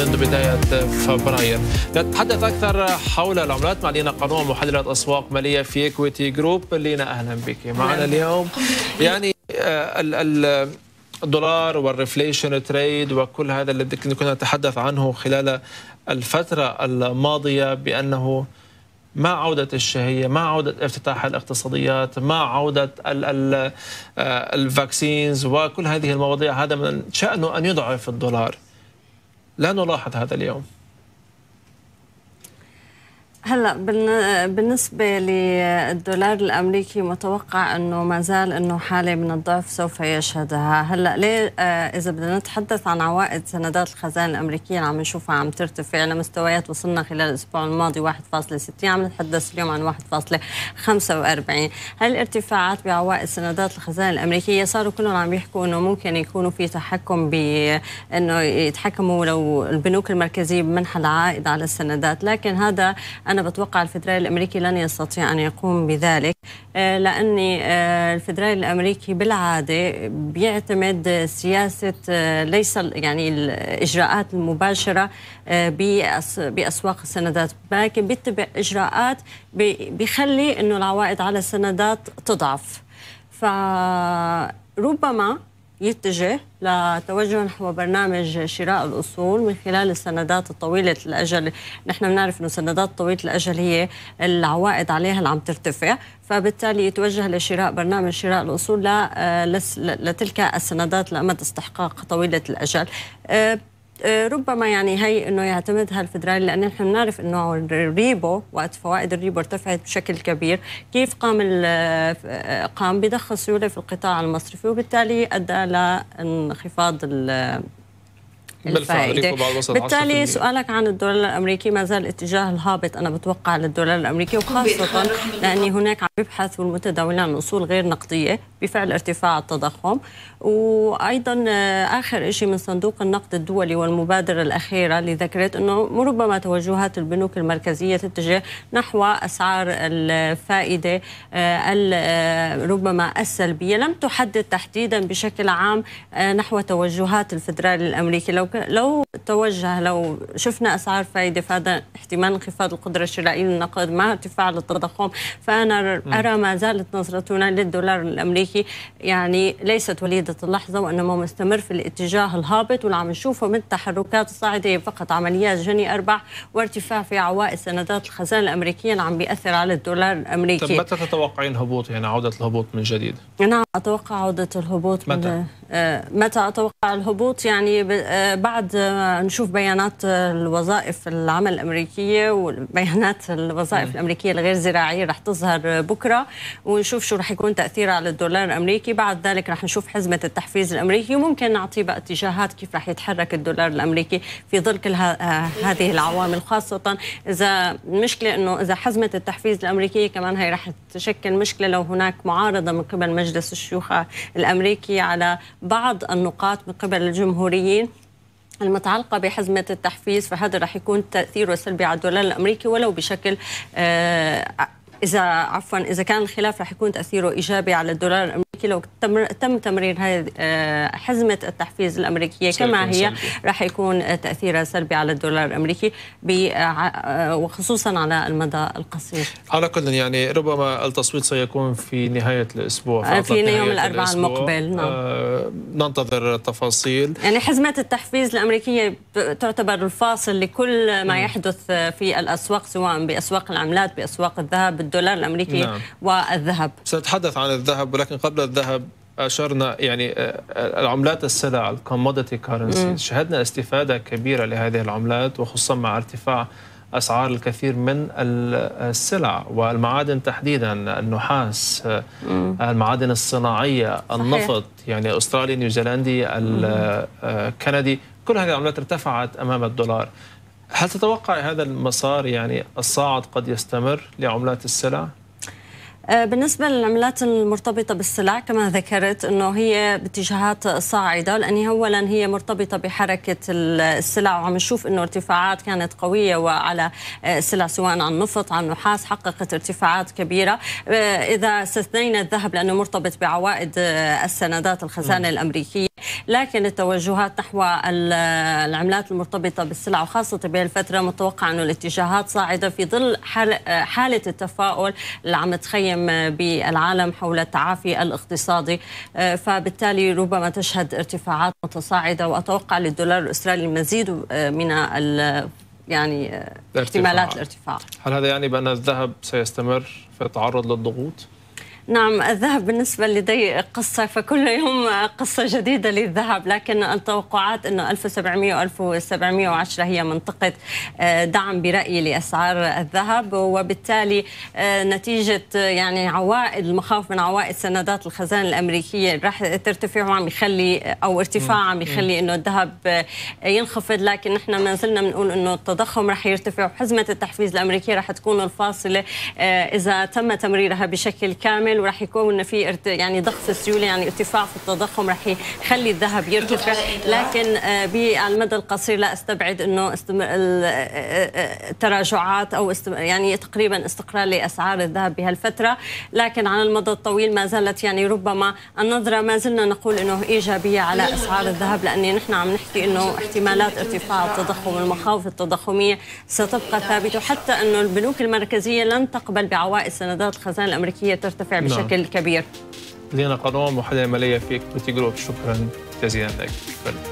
منذ بداية فبراير نتحدث أكثر حول العملات مع لينا قانون محللة أسواق مالية في إكويتي جروب لينا أهلا بك معنا نعم. اليوم يعني آه، الدولار والريفليشن تريد وكل هذا الذي كنا نتحدث عنه خلال الفترة الماضية بأنه مع عودة الشهية مع عودة افتتاح الاقتصاديات مع عودة ال ال آه، الفاكسينز وكل هذه المواضيع هذا من شأنه أن يضعف الدولار لا نلاحظ هذا اليوم هلا بالنسبه للدولار الامريكي متوقع انه ما زال انه حاله من الضعف سوف يشهدها هلا ليه آه، اذا بدنا نتحدث عن عوائد سندات الخزانه الامريكيه اللي عم نشوفها عم ترتفع لمستويات وصلنا خلال الاسبوع الماضي 1.60 عم نتحدث اليوم عن 1.45 هالارتفاعات بعوائد سندات الخزانه الامريكيه صاروا كلهم عم يحكوا انه ممكن يكونوا في تحكم ب انه يتحكموا لو البنوك المركزيه بمنح العائد على السندات لكن هذا أنا بتوقع الفدرالي الأمريكي لن يستطيع أن يقوم بذلك آه، لأني آه، الفدرالي الأمريكي بالعادة بيعتمد سياسة آه، ليس يعني الإجراءات المباشرة بأسواق السندات لكن بيتبع إجراءات بيخلي أنه العوائد على السندات تضعف فربما يتجه لتوجه نحو برنامج شراء الأصول من خلال السندات الطويلة الأجل نحن بنعرف أنه السندات طويلة الأجل هي العوائد عليها اللي عم ترتفع فبالتالي يتوجه لشراء برنامج شراء الأصول آه، لتلك السندات لأمد استحقاق طويلة الأجل آه، آه، ربما يعني هي انه يعتمدها الفدرالي لان نحن بنعرف انه الريبو وقت فوائد الريبو ارتفعت بشكل كبير، كيف قام آه، قام بضخ سيوله في القطاع المصرفي وبالتالي ادى لانخفاض الفائده بالتالي سؤالك عن الدولار الامريكي ما زال اتجاه الهابط انا بتوقع للدولار الامريكي وخاصه لاني هناك عم يبحث المتداولين عن اصول غير نقديه بفعل ارتفاع التضخم وايضا آه، اخر شيء من صندوق النقد الدولي والمبادره الاخيره اللي ذكرت انه ربما توجهات البنوك المركزيه تتجه نحو اسعار الفائده آه، آه، ربما السلبيه لم تحدد تحديدا بشكل عام نحو توجهات الفدرالي الامريكي لو لو توجه لو شفنا اسعار فائده فهذا احتمال انخفاض القدره الشرائيه للنقد مع ارتفاع التضخم فانا ارى ما زالت نظرتنا للدولار الامريكي يعني ليست وليده اللحظه وانما مستمر في الاتجاه الهابط واللي عم نشوفه من التحركات الصاعده فقط عمليات جني ارباح وارتفاع في عوائد سندات الخزانه الامريكيه اللي عم بياثر على الدولار الامريكي. طب متى تتوقعين هبوط يعني عوده الهبوط من جديد؟ انا نعم، اتوقع عوده الهبوط متى؟ من آه، متى اتوقع الهبوط يعني آه، بعد نشوف بيانات الوظائف العمل الامريكيه وبيانات الوظائف الامريكيه الغير زراعيه رح تظهر بكره ونشوف شو رح يكون تاثيرها على الدولار الامريكي بعد ذلك رح نشوف حزمه التحفيز الامريكي وممكن نعطي بقى اتجاهات كيف رح يتحرك الدولار الامريكي في ظل كل آه، هذه العوامل خاصه اذا المشكله انه اذا حزمه التحفيز الامريكيه كمان هي رح تشكل مشكله لو هناك معارضه من قبل مجلس الشيوخ الامريكي على بعض النقاط من قبل الجمهوريين المتعلقه بحزمه التحفيز فهذا راح يكون تاثيره سلبي على الدولار الامريكي ولو بشكل آه، اذا عفوا اذا كان الخلاف راح يكون تاثيره ايجابي على الدولار الامريكي لو تم تمرير آه، حزمة التحفيز الأمريكية كما هي راح يكون تأثيرها سلبي على الدولار الأمريكي آه، آه، وخصوصا على المدى القصير على كل يعني ربما التصويت سيكون في نهاية الأسبوع في يوم الأربعاء المقبل نعم. ننتظر التفاصيل يعني حزمة التحفيز الأمريكية تعتبر الفاصل لكل ما يحدث في الأسواق سواء بأسواق العملات بأسواق الذهب الدولار الأمريكي نعم. والذهب سنتحدث عن الذهب ولكن قبل الذهب اشرنا يعني آه، آه، العملات السلع الكوموديتي كارنسي شهدنا استفاده كبيره لهذه العملات وخصوصا مع ارتفاع اسعار الكثير من آه، السلع والمعادن تحديدا النحاس المعادن الصناعيه النفط يعني استرالي نيوزيلندي الكندي كل هذه العملات ارتفعت امام الدولار هل تتوقع هذا المسار يعني الصاعد قد يستمر لعملات السلع آه، بالنسبة للعملات المرتبطة بالسلع كما ذكرت أنه هي باتجاهات صاعدة لأن أولا هي مرتبطة بحركة السلع وعم نشوف أنه ارتفاعات كانت قوية وعلى السلع آه، سواء عن النفط عن النحاس حققت ارتفاعات كبيرة آه، إذا استثنينا الذهب لأنه مرتبط بعوائد السندات الخزانة نعم. الأمريكية لكن التوجهات نحو العملات المرتبطة بالسلع وخاصة بهالفترة متوقع أنه الاتجاهات صاعدة في ظل حالة التفاؤل اللي عم تخيم بالعالم حول التعافي الاقتصادي آه، فبالتالي ربما تشهد ارتفاعات متصاعدة وأتوقع للدولار الأسترالي المزيد آه، من يعني آه، احتمالات الارتفاع هل هذا يعني بأن الذهب سيستمر في التعرض للضغوط؟ نعم الذهب بالنسبة لدي قصة فكل يوم قصة جديدة للذهب لكن التوقعات أنه 1700 و 1710 هي منطقة آه، دعم برأيي لأسعار الذهب وبالتالي آه، نتيجة يعني عوائد المخاوف من عوائد سندات الخزانة الأمريكية راح ترتفع عم يخلي أو ارتفاع عم يخلي أنه الذهب آه، ينخفض لكن نحن ما زلنا بنقول أنه التضخم راح يرتفع وحزمة التحفيز الأمريكية راح تكون الفاصلة إذا تم تمريرها بشكل كامل وراح يكون في يعني ضغط السيوله يعني ارتفاع في التضخم راح يخلي الذهب يرتفع إيه؟ لكن آه، على المدى القصير لا استبعد انه آه، آه، تراجعات او يعني تقريبا استقرار لاسعار الذهب بهالفتره لكن على المدى الطويل ما زالت يعني ربما النظره ما زلنا نقول انه ايجابيه على اسعار الذهب لان نحن عم نحكي انه احتمالات ارتفاع التضخم المخاوف التضخميه ستبقى ثابته حتى انه البنوك المركزيه لن تقبل بعوائد سندات الخزانه الامريكيه ترتفع نعم. بشكل نعم. كبير لينا قنوم وحده مالية في بتي جروب شكرا جزيلا لك شكرا